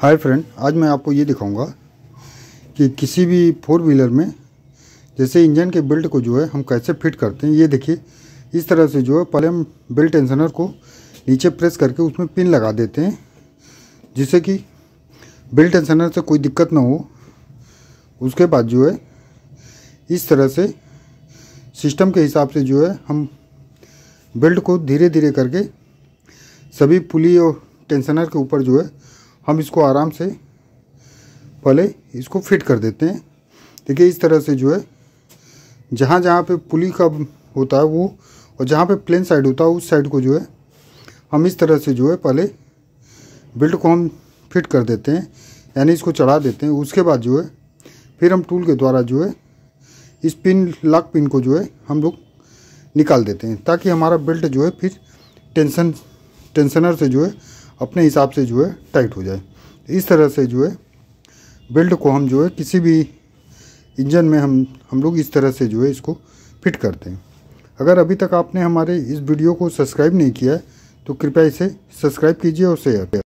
hi friend आज मैं आपको ये दिखाऊंगा कि किसी भी फोर व्हीलर में जैसे इंजन के बेल्ट को जो है हम कैसे फिट करते हैं ये देखिए इस तरह से जो है पहले हम बेल्ट टेंशनर को नीचे प्रेस करके उसमें पिन लगा देते हैं जिससे कि बेल्ट टेंशनर से कोई दिक्कत ना हो उसके बाद जो है इस तरह से सिस्टम के हिसाब से जो है हम बेल्ट को धीरे धीरे करके सभी पुली और टेंशनर के ऊपर जो है हम इसको आराम से पहले इसको फिट कर देते हैं देखिए इस तरह से जो है जहाँ जहाँ पे पुली का होता है वो और जहाँ पे प्लेन साइड होता है उस साइड को जो है हम इस तरह से जो है पहले बेल्ट को हम फिट कर देते हैं यानी इसको चढ़ा देते हैं उसके बाद जो है फिर हम टूल के द्वारा जो है इस पिन लॉक पिन को जो है हम लोग निकाल देते हैं ताकि हमारा बेल्ट जो है फिर टेंशन टेंशनर से जो है अपने हिसाब से जो है टाइट हो जाए इस तरह से जो है बेल्ट को हम जो है किसी भी इंजन में हम हम लोग इस तरह से जो है इसको फिट करते हैं अगर अभी तक आपने हमारे इस वीडियो को सब्सक्राइब नहीं किया है तो कृपया इसे सब्सक्राइब कीजिए और शेयर